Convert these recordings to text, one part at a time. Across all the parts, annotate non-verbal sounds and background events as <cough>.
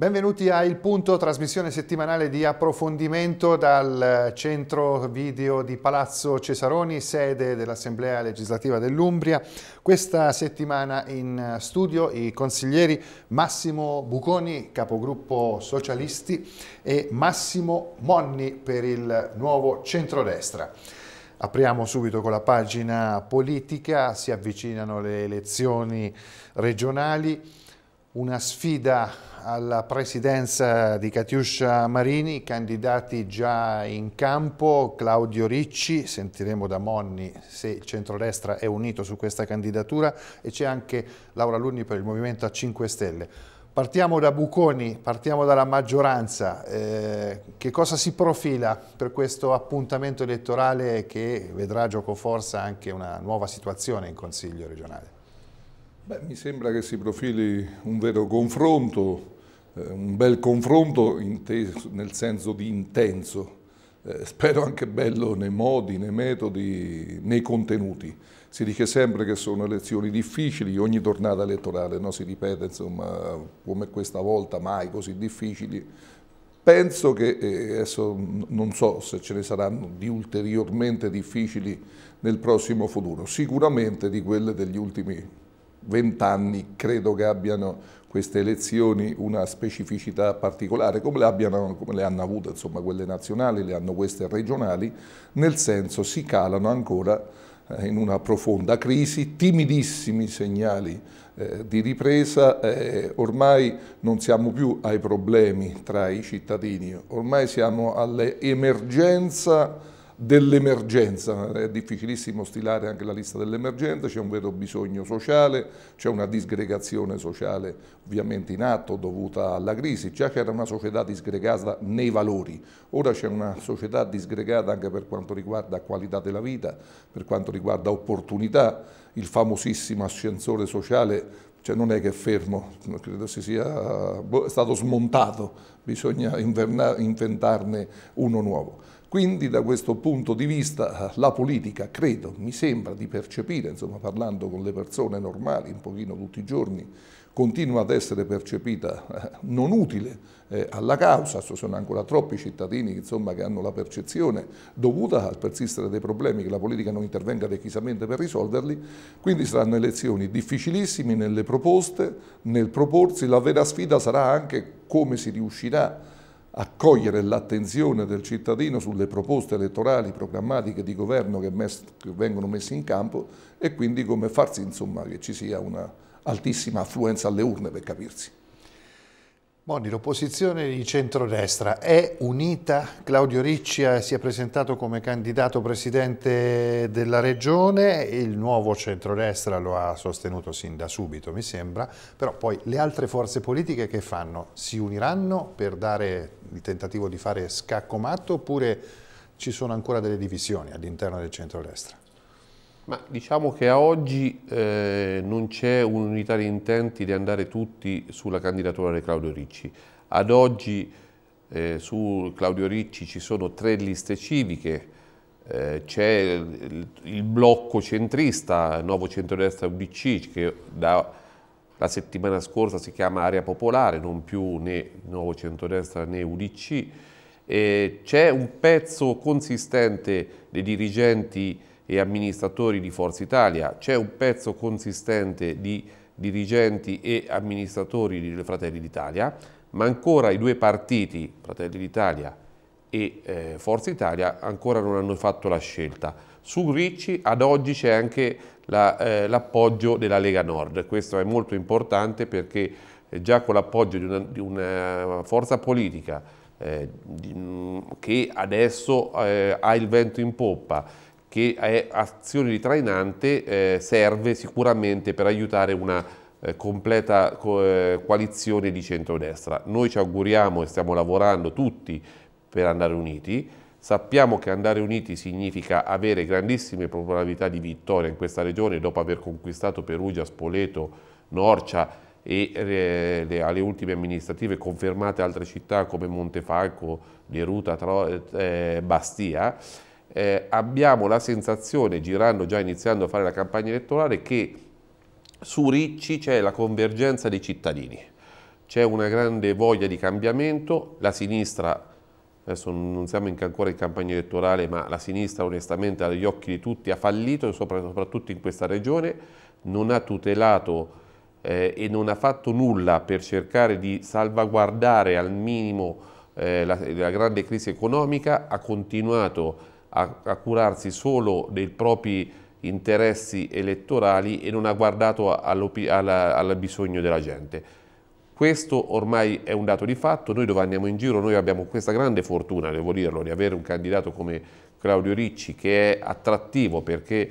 Benvenuti a Il Punto, trasmissione settimanale di approfondimento dal centro video di Palazzo Cesaroni, sede dell'Assemblea legislativa dell'Umbria. Questa settimana in studio i consiglieri Massimo Buconi, capogruppo socialisti, e Massimo Monni per il nuovo centrodestra. Apriamo subito con la pagina politica, si avvicinano le elezioni regionali. Una sfida alla presidenza di Catiuscia Marini, candidati già in campo, Claudio Ricci, sentiremo da Monni se il centrodestra è unito su questa candidatura e c'è anche Laura Lunni per il Movimento a 5 Stelle. Partiamo da Buconi, partiamo dalla maggioranza, eh, che cosa si profila per questo appuntamento elettorale che vedrà gioco forza anche una nuova situazione in Consiglio regionale? Beh, mi sembra che si profili un vero confronto, eh, un bel confronto inteso, nel senso di intenso, eh, spero anche bello nei modi, nei metodi, nei contenuti. Si dice sempre che sono elezioni difficili, ogni tornata elettorale no? si ripete, insomma, come questa volta, mai così difficili. Penso che, eh, adesso non so se ce ne saranno di ulteriormente difficili nel prossimo futuro, sicuramente di quelle degli ultimi vent'anni credo che abbiano queste elezioni una specificità particolare, come le, abbiano, come le hanno avute insomma, quelle nazionali, le hanno queste regionali, nel senso si calano ancora eh, in una profonda crisi, timidissimi segnali eh, di ripresa, eh, ormai non siamo più ai problemi tra i cittadini, ormai siamo all'emergenza dell'emergenza, è difficilissimo stilare anche la lista dell'emergenza, c'è un vero bisogno sociale, c'è una disgregazione sociale ovviamente in atto dovuta alla crisi, già c'era una società disgregata nei valori, ora c'è una società disgregata anche per quanto riguarda qualità della vita, per quanto riguarda opportunità, il famosissimo ascensore sociale cioè non è che è fermo, credo si sia boh, stato smontato, bisogna inventarne uno nuovo. Quindi da questo punto di vista la politica, credo, mi sembra di percepire, insomma parlando con le persone normali un pochino tutti i giorni, continua ad essere percepita eh, non utile eh, alla causa, ci sono ancora troppi cittadini insomma, che hanno la percezione dovuta al persistere dei problemi che la politica non intervenga decisamente per risolverli, quindi saranno elezioni difficilissime nelle proposte, nel proporsi, la vera sfida sarà anche come si riuscirà a cogliere l'attenzione del cittadino sulle proposte elettorali, programmatiche di governo che, che vengono messe in campo e quindi come farsi insomma, che ci sia una altissima affluenza alle urne per capirsi. Boni, l'opposizione di centrodestra è unita? Claudio Riccia si è presentato come candidato presidente della regione, il nuovo centrodestra lo ha sostenuto sin da subito mi sembra, però poi le altre forze politiche che fanno? Si uniranno per dare il tentativo di fare scacco matto oppure ci sono ancora delle divisioni all'interno del centrodestra? Ma diciamo che a oggi eh, non c'è un'unità di intenti di andare tutti sulla candidatura di Claudio Ricci. Ad oggi eh, su Claudio Ricci ci sono tre liste civiche, eh, c'è il, il, blocco centrista, Nuovo Centrodestra UDC, che dalla settimana scorsa si chiama Area Popolare, non più né Nuovo Centrodestra né UDC. c'è un pezzo consistente dei dirigenti e amministratori di Forza Italia, c'è un pezzo consistente di dirigenti e amministratori di Fratelli d'Italia, ma ancora i due partiti, Fratelli d'Italia e eh, Forza Italia, ancora non hanno fatto la scelta. Su Ricci ad oggi c'è anche l'appoggio la, eh, della Lega Nord, questo è molto importante perché eh, già con l'appoggio di, di, una forza politica eh, di, mm, che adesso eh, ha il vento in poppa, che è azione di trainante eh, serve sicuramente per aiutare una eh, completa co eh, coalizione di centrodestra. Noi ci auguriamo e stiamo lavorando tutti per andare uniti, sappiamo che andare uniti significa avere grandissime probabilità di vittoria in questa regione dopo aver conquistato Perugia, Spoleto, Norcia e eh, le, alle ultime amministrative confermate altre città come Montefalco, Deruta, Tro, eh, Bastia eh, abbiamo la sensazione, girando già iniziando a fare la campagna elettorale, che su Ricci c'è la convergenza dei cittadini, c'è una grande voglia di cambiamento, la sinistra, adesso non siamo ancora in campagna elettorale, ma la sinistra onestamente agli occhi di tutti ha fallito, soprattutto in questa regione, non ha tutelato eh, e non ha fatto nulla per cercare di salvaguardare al minimo eh, la, la grande crisi economica, ha continuato a, a curarsi solo dei propri interessi elettorali e non ha guardato al bisogno della gente. Questo ormai è un dato di fatto, noi dove andiamo in giro noi abbiamo questa grande fortuna, devo dirlo, di avere un candidato come Claudio Ricci che è attrattivo perché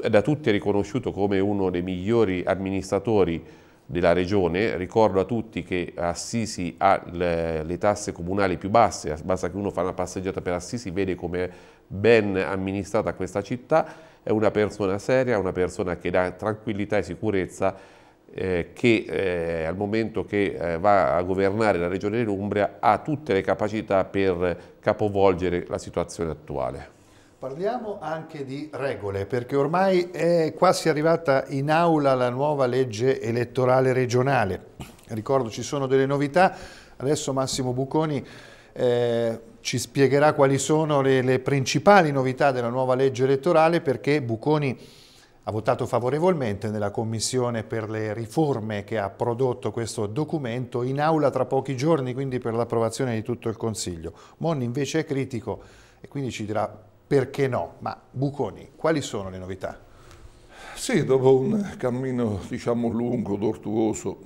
è da tutti riconosciuto come uno dei migliori amministratori della regione, ricordo a tutti che Assisi ha le tasse comunali più basse, basta che uno fa una passeggiata per Assisi, vede come ben amministrata questa città, è una persona seria, una persona che dà tranquillità e sicurezza eh, che eh, al momento che eh, va a governare la regione dell'Umbria ha tutte le capacità per capovolgere la situazione attuale. Parliamo anche di regole, perché ormai è quasi arrivata in aula la nuova legge elettorale regionale. Ricordo ci sono delle novità, adesso Massimo Bucconi eh, ci spiegherà quali sono le, le principali novità della nuova legge elettorale perché Buconi ha votato favorevolmente nella commissione per le riforme che ha prodotto questo documento in aula tra pochi giorni, quindi per l'approvazione di tutto il Consiglio. Monni invece è critico e quindi ci dirà perché no. Ma Buconi, quali sono le novità? Sì, dopo un cammino diciamo lungo, tortuoso,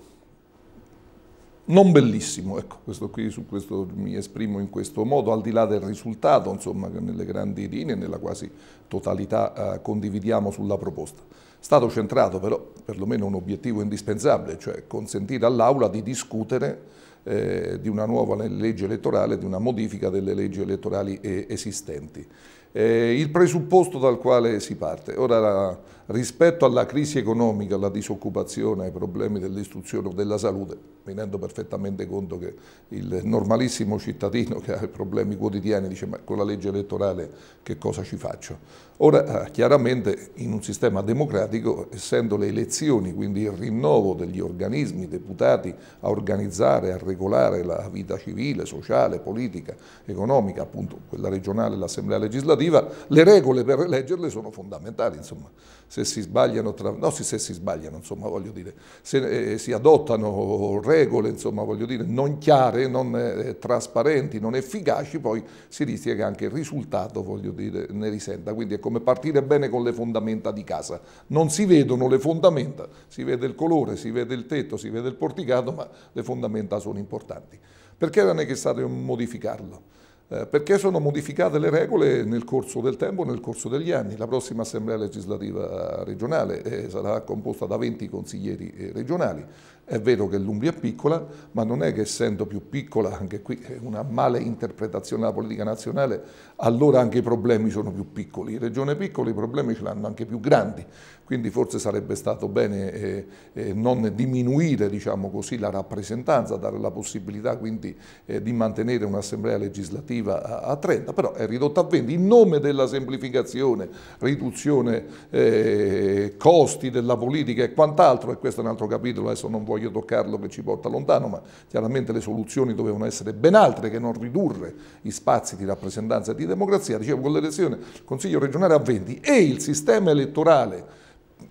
non bellissimo, ecco, questo qui, su questo mi esprimo in questo modo, al di là del risultato, insomma, che nelle grandi linee, nella quasi totalità eh, condividiamo sulla proposta. Stato centrato però perlomeno un obiettivo indispensabile, cioè consentire all'Aula di discutere eh, di una nuova legge elettorale, di una modifica delle leggi elettorali esistenti. Eh, il presupposto dal quale si parte. Ora, la, rispetto alla crisi economica, alla disoccupazione, ai problemi dell'istruzione o della salute, venendo perfettamente conto che il normalissimo cittadino che ha problemi quotidiani dice ma con la legge elettorale che cosa ci faccio? Ora, eh, chiaramente in un sistema democratico, essendo le elezioni, quindi il rinnovo degli organismi deputati a organizzare, a regolare la vita civile, sociale, politica, economica, appunto quella regionale, l'assemblea legislativa, le regole per eleggerle sono fondamentali, insomma se si sbagliano, tra, no se si sbagliano, insomma, voglio dire, se eh, eh, si adottano regole, insomma, voglio dire, non chiare, non eh, eh, trasparenti, non efficaci, poi si rischia che anche il risultato, voglio dire, ne risenta. Quindi è come partire bene con le fondamenta di casa. Non si vedono le fondamenta, si vede il colore, si vede il tetto, si vede il porticato, ma le fondamenta sono importanti. Perché era necessario modificarlo? Eh, perché sono modificate le regole nel corso del tempo, nel corso degli anni. La prossima assemblea legislativa regionale eh, sarà composta da 20 consiglieri eh, regionali, è vero che l'Umbria è piccola, ma non è che essendo più piccola, anche qui è una male interpretazione della politica nazionale, allora anche i problemi sono più piccoli. In regione piccola i problemi ce l'hanno anche più grandi, quindi forse sarebbe stato bene eh, eh, non diminuire diciamo così, la rappresentanza, dare la possibilità quindi eh, di mantenere un'assemblea legislativa a, a, 30, però è ridotta a 20 in nome della semplificazione, riduzione eh, costi della politica e quant'altro, e questo è un altro capitolo, adesso non voglio voglio toccarlo che ci porta lontano, ma chiaramente le soluzioni dovevano essere ben altre che non ridurre gli spazi di rappresentanza e di democrazia. Dicevo, con l'elezione Consiglio regionale a 20 e il sistema elettorale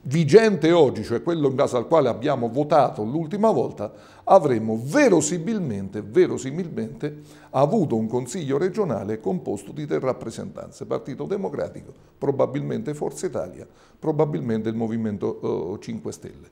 vigente oggi, cioè quello in base al quale abbiamo votato l'ultima volta, avremmo verosimilmente, verosimilmente avuto un Consiglio regionale composto di tre rappresentanze, Partito Democratico, probabilmente Forza Italia, probabilmente il Movimento 5 eh, Stelle.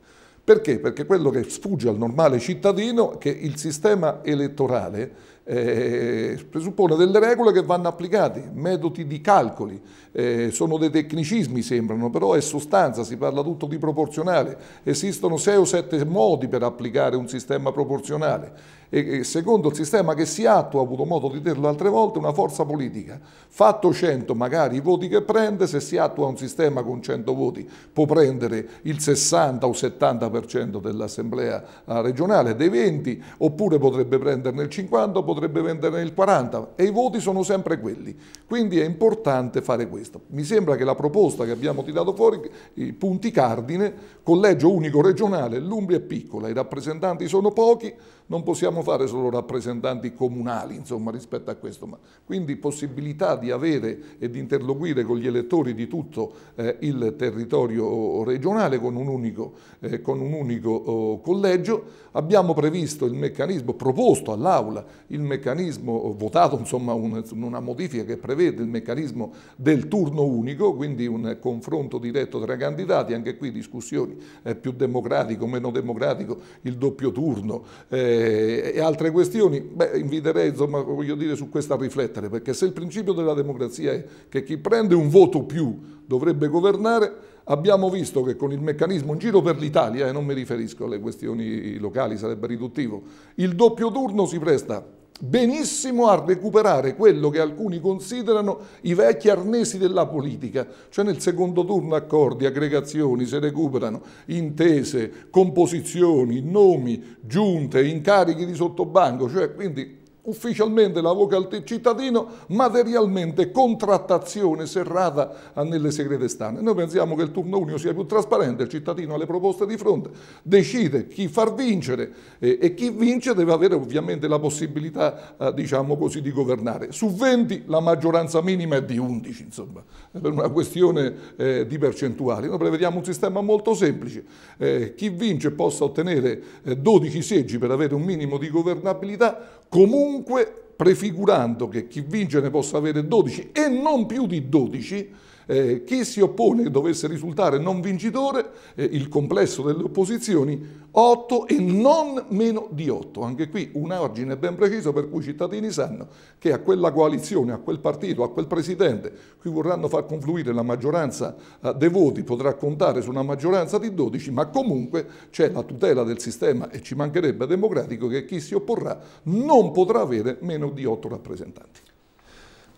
Perché? Perché quello che sfugge al normale cittadino è che il sistema elettorale eh, presuppone delle regole che vanno applicate, metodi di calcoli, eh, sono dei tecnicismi sembrano, però è sostanza, si parla tutto di proporzionale, esistono sei o sette modi per applicare un sistema proporzionale e secondo il sistema che si attua, ho avuto modo di dirlo altre volte, una forza politica, fatto 100 magari i voti che prende, se si attua un sistema con 100 voti può prendere il 60 o 70% dell'assemblea regionale dei 20, oppure potrebbe prenderne il 50, potrebbe potrebbe vendere nel 40 e i voti sono sempre quelli. Quindi è importante fare questo. Mi sembra che la proposta che abbiamo tirato fuori, i punti cardine, collegio unico regionale, l'Umbria è piccola, i rappresentanti sono pochi, non possiamo fare solo rappresentanti comunali insomma, rispetto a questo, ma quindi possibilità di avere e di interloquire con gli elettori di tutto eh, il territorio regionale con un unico, eh, con un unico oh, collegio. Abbiamo previsto il meccanismo, proposto all'Aula il meccanismo, votato insomma un, una modifica che prevede il meccanismo del turno unico, quindi un confronto diretto tra candidati, anche qui discussioni eh, più democratico, meno democratico, il doppio turno. Eh, eh, e altre questioni, beh, inviterei insomma, voglio dire, su questo a riflettere, perché se il principio della democrazia è che chi prende un voto più dovrebbe governare, abbiamo visto che con il meccanismo in giro per l'Italia, e non mi riferisco alle questioni locali, sarebbe riduttivo, il doppio turno si presta benissimo a recuperare quello che alcuni considerano i vecchi arnesi della politica, cioè nel secondo turno accordi, aggregazioni, si recuperano intese, composizioni, nomi, giunte, incarichi di sottobanco, cioè quindi ufficialmente la voce al cittadino, materialmente contrattazione serrata nelle segrete stanze. Noi pensiamo che il turno unico sia più trasparente, il cittadino ha le proposte di fronte, decide chi far vincere e chi vince deve avere ovviamente la possibilità eh, diciamo così, di governare. Su 20 la maggioranza minima è di 11, insomma, per una questione eh, di percentuali. Noi prevediamo un sistema molto semplice, eh, chi vince possa ottenere 12 seggi per avere un minimo di governabilità, comunque prefigurando che chi vince ne possa avere 12 e non più di 12 eh, chi si oppone dovesse risultare non vincitore, eh, il complesso delle opposizioni, 8 e non meno di 8. Anche qui un argine ben preciso per cui i cittadini sanno che a quella coalizione, a quel partito, a quel presidente cui vorranno far confluire la maggioranza eh, dei voti potrà contare su una maggioranza di 12, ma comunque c'è la tutela del sistema e ci mancherebbe democratico che chi si opporrà non potrà avere meno di 8 rappresentanti.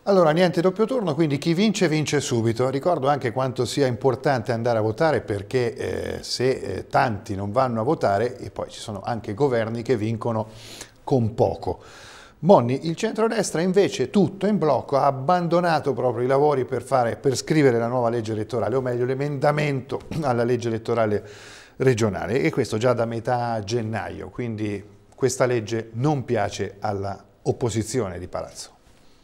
Allora, niente doppio turno, quindi chi vince vince subito. Ricordo anche quanto sia importante andare a votare perché eh, se eh, tanti non vanno a votare, e poi ci sono anche governi che vincono con poco. Monni, il centrodestra invece tutto in blocco, ha abbandonato proprio i lavori per, fare, per scrivere la nuova legge elettorale, o meglio l'emendamento <clears throat> alla legge elettorale regionale, e questo già da metà gennaio, quindi questa legge non piace all'opposizione di Palazzo.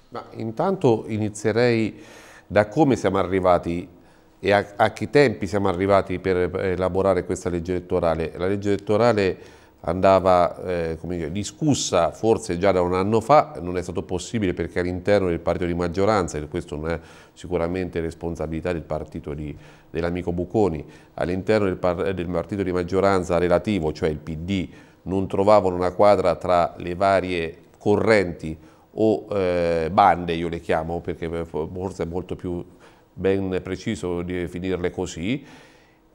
Ma intanto inizierei da come siamo arrivati e a, a che tempi siamo arrivati per eh, elaborare questa legge elettorale. La legge elettorale andava eh, dire, discussa forse già da un anno fa, non è stato possibile perché all'interno del partito di maggioranza, e questo non è sicuramente responsabilità del partito dell'amico Buconi, all'interno del, del partito di maggioranza relativo, cioè il PD, non trovavano una quadra tra le varie correnti o eh, bande, io le chiamo perché forse è molto più ben preciso definirle così,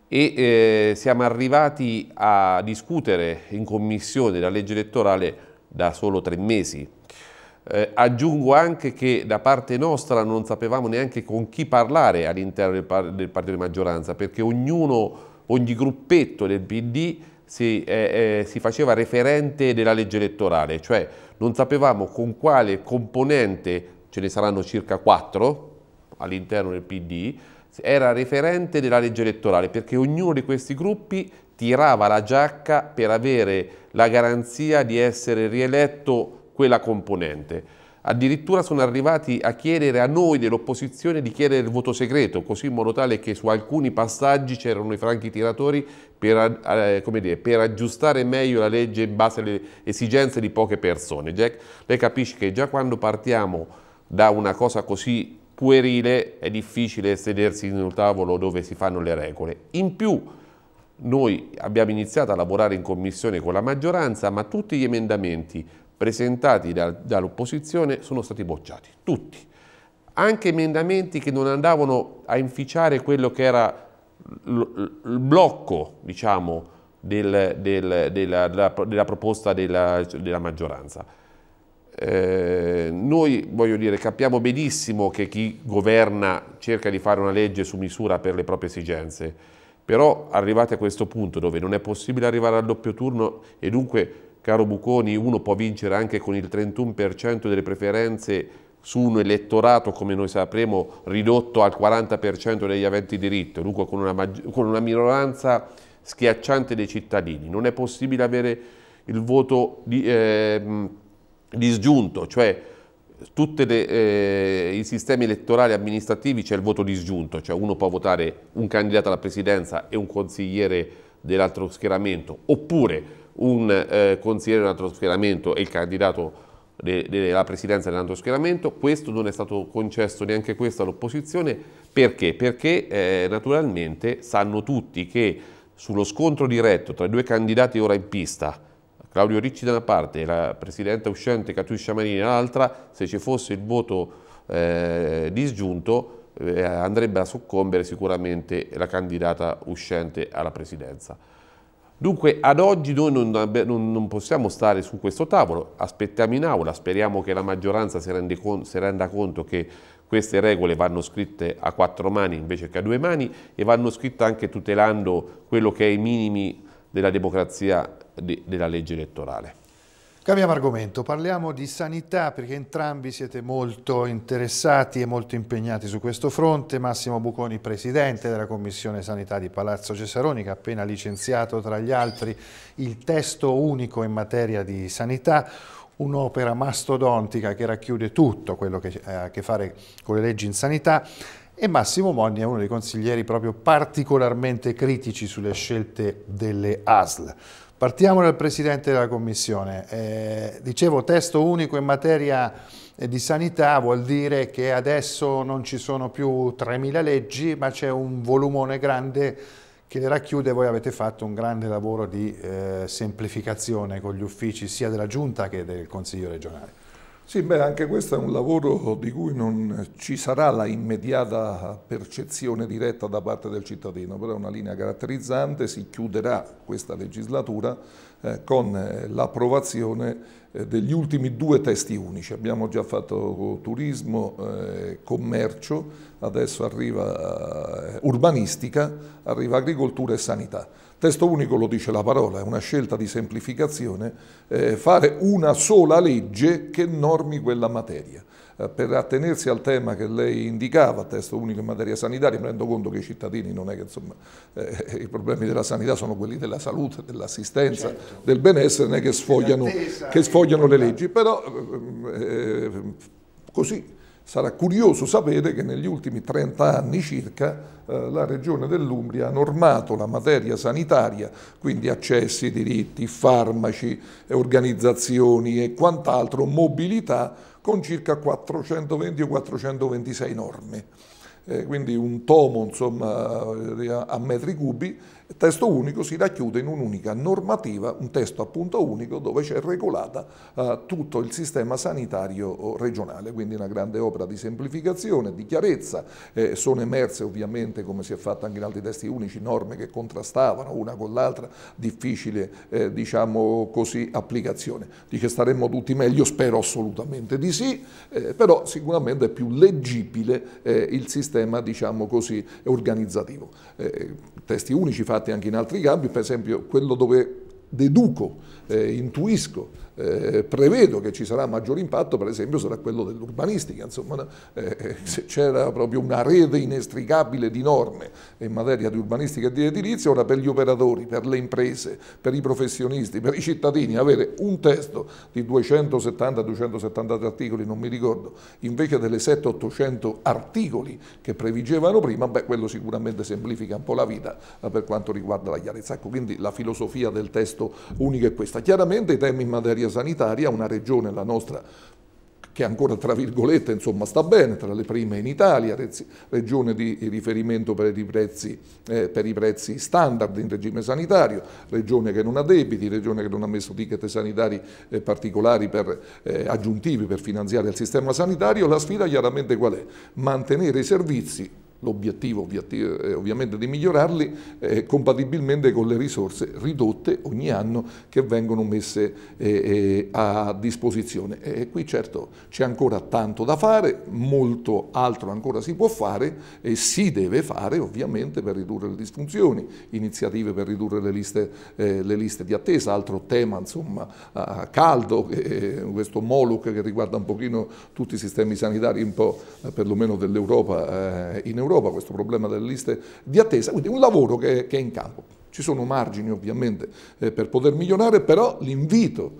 e eh, siamo arrivati a discutere in commissione la legge elettorale da solo tre mesi. Eh, aggiungo anche che da parte nostra non sapevamo neanche con chi parlare all'interno del, par del, partito di maggioranza, perché ognuno, ogni gruppetto del PD si, eh, eh, si faceva referente della legge elettorale, cioè non sapevamo con quale componente, ce ne saranno circa quattro all'interno del PD, era referente della legge elettorale perché ognuno di questi gruppi tirava la giacca per avere la garanzia di essere rieletto quella componente. Addirittura sono arrivati a chiedere a noi dell'opposizione di chiedere il voto segreto, così in modo tale che su alcuni passaggi c'erano i franchi tiratori per, eh, dire, per, aggiustare meglio la legge in base alle esigenze di poche persone. Jack, lei capisce che già quando partiamo da una cosa così puerile è difficile sedersi in un tavolo dove si fanno le regole. In più, noi abbiamo iniziato a lavorare in commissione con la maggioranza, ma tutti gli emendamenti presentati da, dall'opposizione sono stati bocciati, tutti. Anche emendamenti che non andavano a inficiare quello che era il blocco, diciamo, del, del, della, della, della, proposta della, della maggioranza. Eh, noi, voglio dire, capiamo benissimo che chi governa cerca di fare una legge su misura per le proprie esigenze, però arrivati a questo punto dove non è possibile arrivare al doppio turno e dunque Caro Buconi, uno può vincere anche con il 31% delle preferenze su un elettorato, come noi sapremo, ridotto al 40% degli aventi diritto, dunque con una, con una minoranza schiacciante dei cittadini. Non è possibile avere il voto di, eh, disgiunto, cioè tutti eh, i sistemi elettorali amministrativi c'è il voto disgiunto, cioè uno può votare un candidato alla presidenza e un consigliere dell'altro schieramento, oppure un eh, consigliere dell'altro schieramento e il candidato della de, presidenza dell'altro schieramento, questo non è stato concesso neanche questo all'opposizione, perché? Perché eh, naturalmente sanno tutti che sullo scontro diretto tra i due candidati ora in pista, Claudio Ricci da una parte e la presidenta uscente Catu Marini dall'altra, se ci fosse il voto eh, disgiunto eh, andrebbe a soccombere sicuramente la candidata uscente alla presidenza. Dunque ad oggi noi non, non, non, possiamo stare su questo tavolo, aspettiamo in aula, speriamo che la maggioranza si, con, si renda conto che queste regole vanno scritte a quattro mani invece che a due mani e vanno scritte anche tutelando quello che è i minimi della democrazia de, della legge elettorale. Cambiamo argomento, parliamo di sanità perché entrambi siete molto interessati e molto impegnati su questo fronte. Massimo Buconi, presidente della Commissione Sanità di Palazzo Cesaroni, che ha appena licenziato tra gli altri il testo unico in materia di sanità, un'opera mastodontica che racchiude tutto quello che eh, ha a che fare con le leggi in sanità e Massimo Monni è uno dei consiglieri proprio particolarmente critici sulle scelte delle ASL. Partiamo dal Presidente della Commissione. Eh, dicevo, testo unico in materia eh, di sanità vuol dire che adesso non ci sono più 3.000 leggi, ma c'è un volumone grande che le racchiude. Voi avete fatto un grande lavoro di eh, semplificazione con gli uffici sia della Giunta che del Consiglio regionale. Sì, beh, anche questo è un lavoro di cui non ci sarà la immediata percezione diretta da parte del cittadino, però è una linea caratterizzante, si chiuderà questa legislatura eh, con eh, l'approvazione eh, degli ultimi due testi unici. Abbiamo già fatto turismo, eh, commercio, adesso arriva eh, urbanistica, arriva agricoltura e sanità. Testo unico lo dice la parola, è una scelta di semplificazione, eh, fare una sola legge che normi quella materia. Eh, per attenersi al tema che lei indicava, testo unico in materia sanitaria, mi rendo conto che i cittadini non è che insomma, eh, i problemi della sanità sono quelli della salute, dell'assistenza, certo. del benessere, non è che sfogliano, che sfogliano le leggi, però eh, eh, così Sarà curioso sapere che negli ultimi 30 anni circa eh, la Regione dell'Umbria ha normato la materia sanitaria, quindi accessi, diritti, farmaci, organizzazioni e quant'altro, mobilità, con circa 420 o 426 norme. Eh, quindi un tomo insomma, eh, a metri cubi testo unico si racchiude in un'unica normativa, un testo appunto unico dove c'è regolata eh, tutto il sistema sanitario oh, regionale, quindi una grande opera di semplificazione, di chiarezza, eh, sono emerse ovviamente come si è fatto anche in altri testi unici norme che contrastavano una con l'altra, difficile eh, diciamo così applicazione. Dice staremmo tutti meglio, spero assolutamente di sì, eh, però sicuramente è più leggibile eh, il sistema diciamo così organizzativo. Eh, testi unici fatti fatti anche in altri campi, per esempio quello dove deduco, eh, intuisco eh, prevedo che ci sarà maggior impatto per esempio sarà quello dell'urbanistica, insomma eh, eh, se c'era proprio una rete inestricabile di norme in materia di urbanistica e di edilizia, ora per gli operatori, per le imprese, per i professionisti, per i cittadini avere un testo di 270-273 articoli, non mi ricordo, invece delle 700-800 articoli che previgevano prima, beh quello sicuramente semplifica un po' la vita eh, per quanto riguarda la chiarezza. Ecco, quindi la filosofia del testo unico è questa. Chiaramente i temi in materia materia sanitaria una regione, la nostra, che ancora tra virgolette insomma, sta bene, tra le prime in Italia, regione di riferimento per i, prezzi, eh, per i, prezzi, standard in regime sanitario, regione che non ha debiti, regione che non ha messo ticket sanitari eh, particolari per, eh, aggiuntivi per finanziare il sistema sanitario, la sfida chiaramente qual è? Mantenere i servizi l'obiettivo è eh, ovviamente di migliorarli, eh, compatibilmente con le risorse ridotte ogni anno che vengono messe eh, eh a disposizione. E qui certo c'è ancora tanto da fare, molto altro ancora si può fare e si deve fare ovviamente per ridurre le disfunzioni, iniziative per ridurre le liste, eh, le liste di attesa, altro tema insomma caldo, eh, questo Moloch che riguarda un pochino tutti i sistemi sanitari un po' perlomeno dell'Europa in Europa Europa, questo problema delle liste di attesa, quindi un lavoro che, che è in campo. Ci sono margini ovviamente eh, per poter migliorare, però l'invito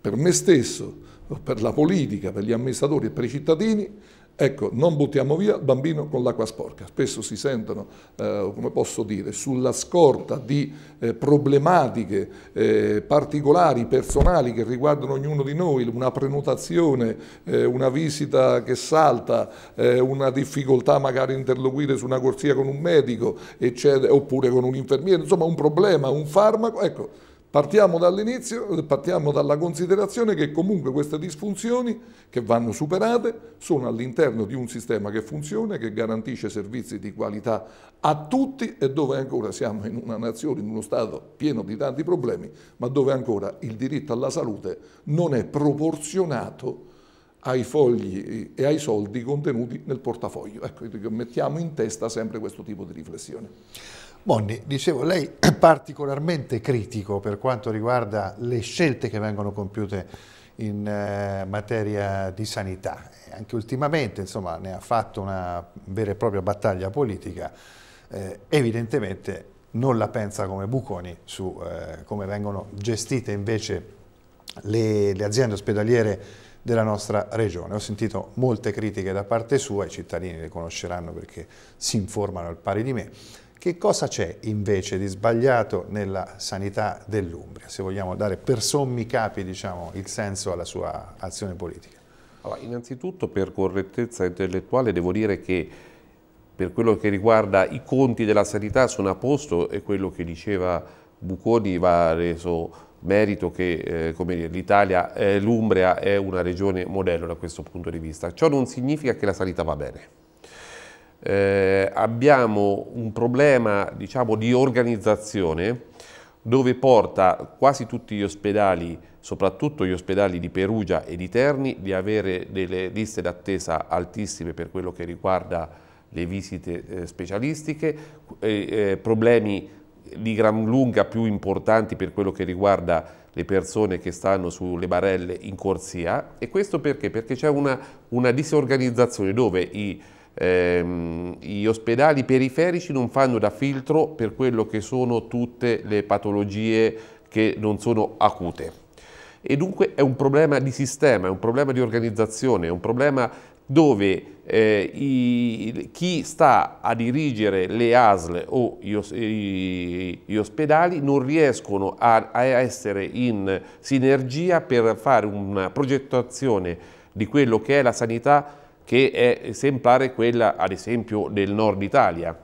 per me stesso, per la politica, per gli amministratori e per i cittadini Ecco, non buttiamo via il bambino con l'acqua sporca. Spesso si sentono, eh, come posso dire, sulla scorta di eh, problematiche eh, particolari, personali che riguardano ognuno di noi, una prenotazione, eh, una visita che salta, eh, una difficoltà magari a interloquire su una corsia con un medico, eccetera, oppure con un infermiere, insomma un problema, un farmaco, ecco Partiamo dall'inizio, partiamo dalla considerazione che comunque queste disfunzioni che vanno superate sono all'interno di un sistema che funziona, che garantisce servizi di qualità a tutti e dove ancora siamo in una nazione, in uno Stato pieno di tanti problemi, ma dove ancora il diritto alla salute non è proporzionato ai fogli e ai soldi contenuti nel portafoglio. Ecco, mettiamo in testa sempre questo tipo di riflessione. Monni, dicevo, lei è particolarmente critico per quanto riguarda le scelte che vengono compiute in eh, materia di sanità. Anche ultimamente, insomma, ne ha fatto una vera e propria battaglia politica. Eh, evidentemente non la pensa come Buconi su eh, come vengono gestite invece le, le aziende ospedaliere della nostra regione. Ho sentito molte critiche da parte sua, i cittadini le conosceranno perché si informano al pari di me che cosa c'è invece di sbagliato nella sanità dell'Umbria, se vogliamo dare per sommi capi diciamo, il senso alla sua azione politica? Allora, innanzitutto per correttezza intellettuale devo dire che per quello che riguarda i conti della sanità sono a posto e quello che diceva Bucconi va reso merito che eh, l'Italia, eh, l'Umbria è una regione modello da questo punto di vista. Ciò non significa che la sanità va bene eh, abbiamo un problema diciamo, di organizzazione dove porta quasi tutti gli ospedali, soprattutto gli ospedali di Perugia e di Terni, di avere delle liste d'attesa altissime per quello che riguarda le visite eh, specialistiche, eh, eh problemi di gran lunga più importanti per quello che riguarda le persone che stanno sulle barelle in corsia e questo perché? Perché c'è una, una disorganizzazione dove i ehm, gli ospedali periferici non fanno da filtro per quello che sono tutte le patologie che non sono acute. E dunque è un problema di sistema, è un problema di organizzazione, è un problema dove eh, i, chi sta a dirigere le ASL o gli, os, i, gli ospedali non riescono a, a, essere in sinergia per fare una progettazione di quello che è la sanità che è esemplare quella ad esempio del nord Italia.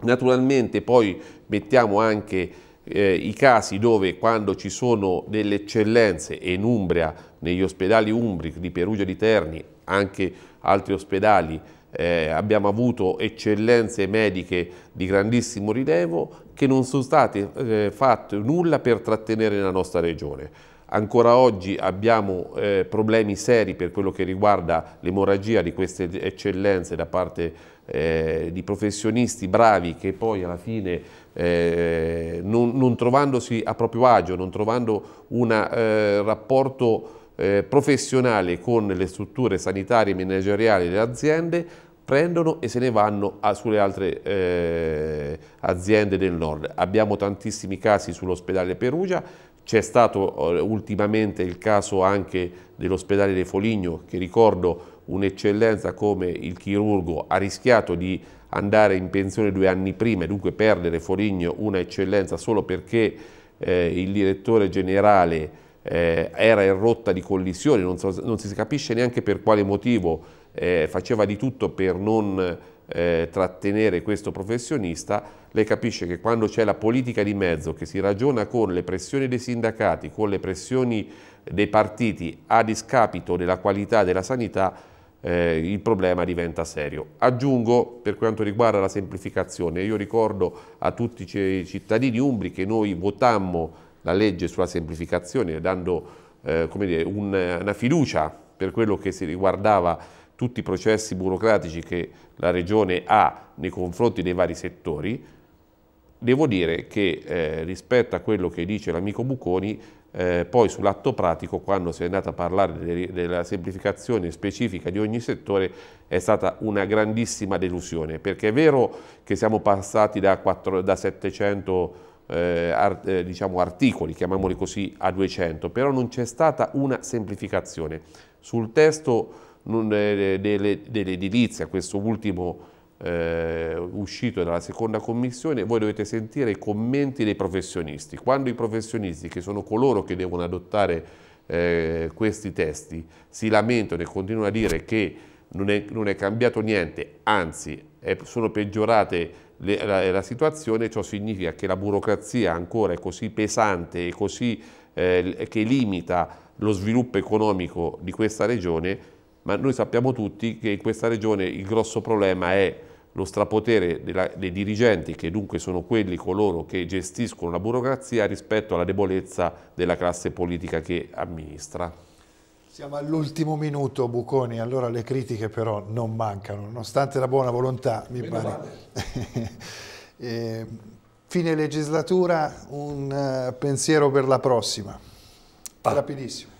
Naturalmente poi mettiamo anche eh, i casi dove quando ci sono delle eccellenze e in Umbria, negli ospedali Umbri di Perugia di Terni, anche altri ospedali, eh, abbiamo avuto eccellenze mediche di grandissimo rilevo che non sono state eh, fatte nulla per trattenere la nostra regione. Ancora oggi abbiamo eh, problemi seri per quello che riguarda l'emorragia di queste eccellenze da parte eh, di professionisti bravi che poi alla fine eh, non, non, trovandosi a proprio agio, non trovando un eh, rapporto eh, professionale con le strutture sanitarie e manageriali delle aziende, prendono e se ne vanno a, sulle altre eh, aziende del nord. Abbiamo tantissimi casi sull'ospedale Perugia, c'è stato eh, ultimamente il caso anche dell'ospedale di Foligno, che ricordo un'eccellenza come il chirurgo ha rischiato di andare in pensione due anni prima e dunque perdere Foligno una eccellenza solo perché eh, il direttore generale eh, era in rotta di collisione, non, so, non, si capisce neanche per quale motivo, eh, faceva di tutto per non eh, trattenere questo professionista, lei capisce che quando c'è la politica di mezzo che si ragiona con le pressioni dei sindacati, con le pressioni dei partiti a discapito della qualità della sanità, eh, il problema diventa serio. Aggiungo per quanto riguarda la semplificazione, io ricordo a tutti i cittadini umbri che noi votammo la legge sulla semplificazione dando eh, dire, un, una fiducia per quello che si riguardava tutti i processi burocratici che la Regione ha nei confronti dei vari settori, devo dire che eh, rispetto a quello che dice l'amico Bucconi, eh, poi sull'atto pratico, quando si è andato a parlare de della semplificazione specifica di ogni settore, è stata una grandissima delusione, perché è vero che siamo passati da, 4, da 700 eh, art eh, diciamo articoli, chiamiamoli così, a 200, però non c'è stata una semplificazione. Sul testo dell'edilizia, questo ultimo eh, uscito dalla seconda commissione, voi dovete sentire i commenti dei professionisti. Quando i professionisti, che sono coloro che devono adottare eh, questi testi, si lamentano e continuano a dire che non è, non è cambiato niente, anzi è, sono peggiorate le, la, la, situazione, ciò significa che la burocrazia ancora è così pesante e così, eh, che limita lo sviluppo economico di questa regione ma noi sappiamo tutti che in questa regione il grosso problema è lo strapotere della, dei dirigenti, che dunque sono quelli coloro che gestiscono la burocrazia rispetto alla debolezza della classe politica che amministra. Siamo all'ultimo minuto, Buconi, allora le critiche però non mancano, nonostante la buona volontà, mi Meno pare. <laughs> eh, fine legislatura, un eh, pensiero per la prossima. Pa. Ah. Rapidissimo.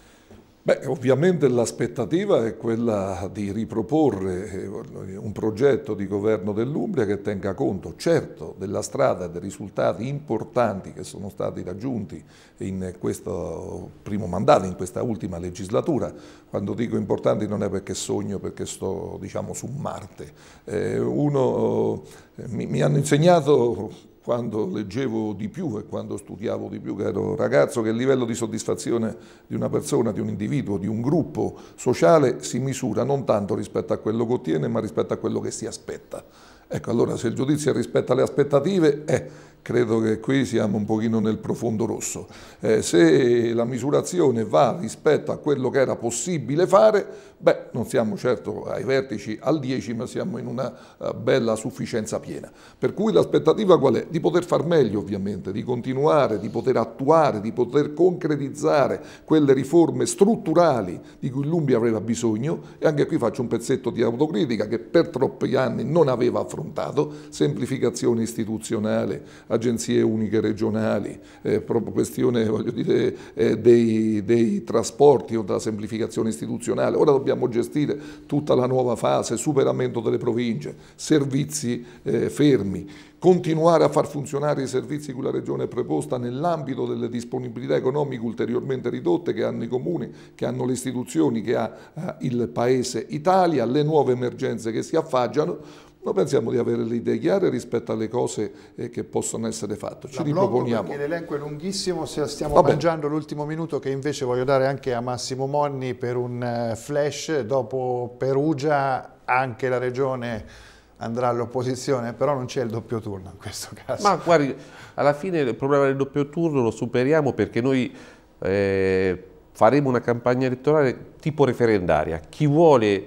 Beh, ovviamente l'aspettativa è quella di riproporre eh, un progetto di governo dell'Umbria che tenga conto, certo, della strada e dei risultati importanti che sono stati raggiunti in questo primo mandato, in questa ultima legislatura. Quando dico importanti non è perché sogno, perché sto, diciamo, su Marte. Eh, uno, eh, mi hanno insegnato quando leggevo di più e quando studiavo di più, che ero ragazzo, che il livello di soddisfazione di una persona, di un individuo, di un gruppo sociale si misura non tanto rispetto a quello che ottiene, ma rispetto a quello che si aspetta. Ecco, allora se il giudizio è rispetto alle aspettative, eh, credo che qui siamo un pochino nel profondo rosso. Eh, se la misurazione va rispetto a quello che era possibile fare, beh, non siamo certo ai vertici al 10, ma siamo in una eh, bella sufficienza piena. Per cui l'aspettativa qual è? Di poter far meglio ovviamente, di continuare, di poter attuare, di poter concretizzare quelle riforme strutturali di cui l'Umbria aveva bisogno e anche qui faccio un pezzetto di autocritica che per troppi anni non aveva affrontato, semplificazione istituzionale, agenzie uniche regionali, eh, proprio questione <laughs> dire, eh, dei, dei, trasporti o della semplificazione istituzionale. Ora dobbiamo gestire tutta la nuova fase, superamento delle province, servizi eh, fermi continuare a far funzionare i servizi cui la Regione è preposta nell'ambito delle disponibilità economiche ulteriormente ridotte che hanno i comuni, che hanno le istituzioni, che ha eh, il Paese Italia, le nuove emergenze che si affaggiano. noi pensiamo di avere le idee chiare rispetto alle cose eh, che possono essere fatte. Ci la riproponiamo. Perché l'elenco è lunghissimo, se stiamo Vabbè. mangiando l'ultimo minuto che invece voglio dare anche a Massimo Monni per un eh, flash. Dopo Perugia anche la regione andrà all'opposizione, però non c'è il doppio turno in questo caso. Ma guardi, alla fine il problema del doppio turno lo superiamo perché noi eh, faremo una campagna elettorale tipo referendaria. Chi vuole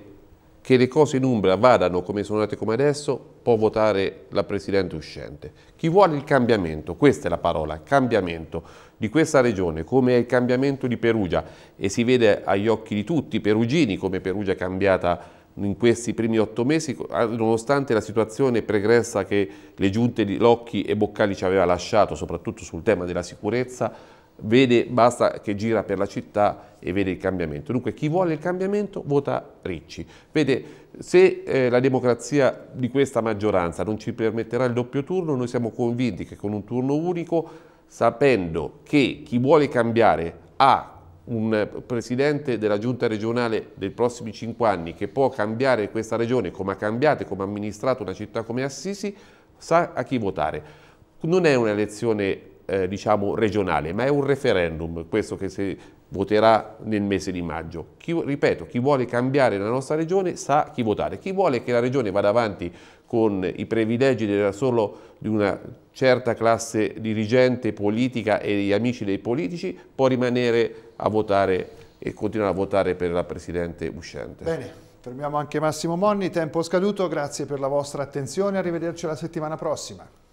che le cose in Umbra vadano come sono andate come adesso può votare la Presidente uscente. Chi vuole il cambiamento, questa è la parola, cambiamento di questa regione, come è il cambiamento di Perugia e si vede agli occhi di tutti, i perugini, come Perugia è cambiata in questi primi otto mesi, nonostante la situazione pregressa che le giunte di Locchi e Boccali ci aveva lasciato, soprattutto sul tema della sicurezza, vede, basta che gira per la città e vede il cambiamento. Dunque chi vuole il cambiamento vota Ricci. Vede, se eh, la democrazia di questa maggioranza non ci permetterà il doppio turno, noi siamo convinti che con un turno unico, sapendo che chi vuole cambiare ha un eh, presidente della giunta regionale dei prossimi cinque anni che può cambiare questa regione come ha cambiato e come ha amministrato una città come Assisi sa a chi votare. Non è un'elezione eh, diciamo regionale ma è un referendum questo che si voterà nel mese di maggio. Chi, ripeto, chi vuole cambiare la nostra regione sa chi votare. Chi vuole che la regione vada avanti con i privilegi della solo di una certa classe dirigente politica e gli amici dei politici può rimanere a votare e continuare a votare per la Presidente uscente. Bene, fermiamo anche Massimo Monni, tempo scaduto, grazie per la vostra attenzione, arrivederci la settimana prossima.